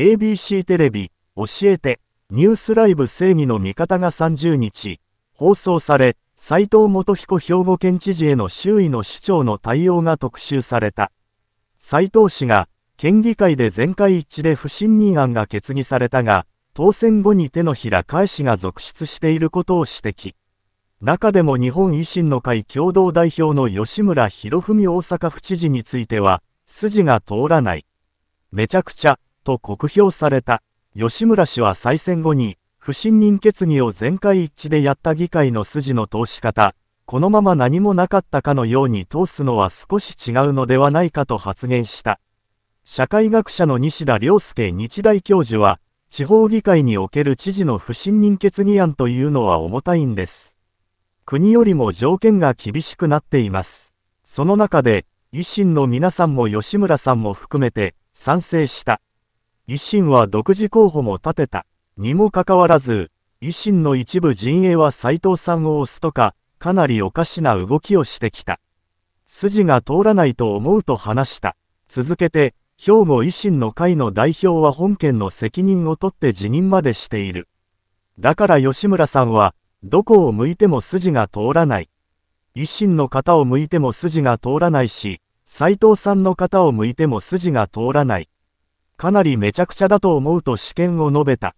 ABC テレビ、教えて、ニュースライブ正義の味方が30日、放送され、斉藤元彦兵庫県知事への周囲の市長の対応が特集された。斉藤氏が、県議会で全会一致で不信任案が決議されたが、当選後に手のひら返しが続出していることを指摘。中でも日本維新の会共同代表の吉村博文大阪府知事については、筋が通らない。めちゃくちゃ、と酷評された。吉村氏は再選後に、不信任決議を全会一致でやった議会の筋の通し方、このまま何もなかったかのように通すのは少し違うのではないかと発言した。社会学者の西田良介日大教授は、地方議会における知事の不信任決議案というのは重たいんです。国よりも条件が厳しくなっています。その中で、維新の皆さんも吉村さんも含めて、賛成した。維新は独自候補も立てた。にもかかわらず、維新の一部陣営は斎藤さんを押すとか、かなりおかしな動きをしてきた。筋が通らないと思うと話した。続けて、兵庫維新の会の代表は本件の責任を取って辞任までしている。だから吉村さんは、どこを向いても筋が通らない。維新の方を向いても筋が通らないし、斎藤さんの方を向いても筋が通らない。かなりめちゃくちゃだと思うと試験を述べた。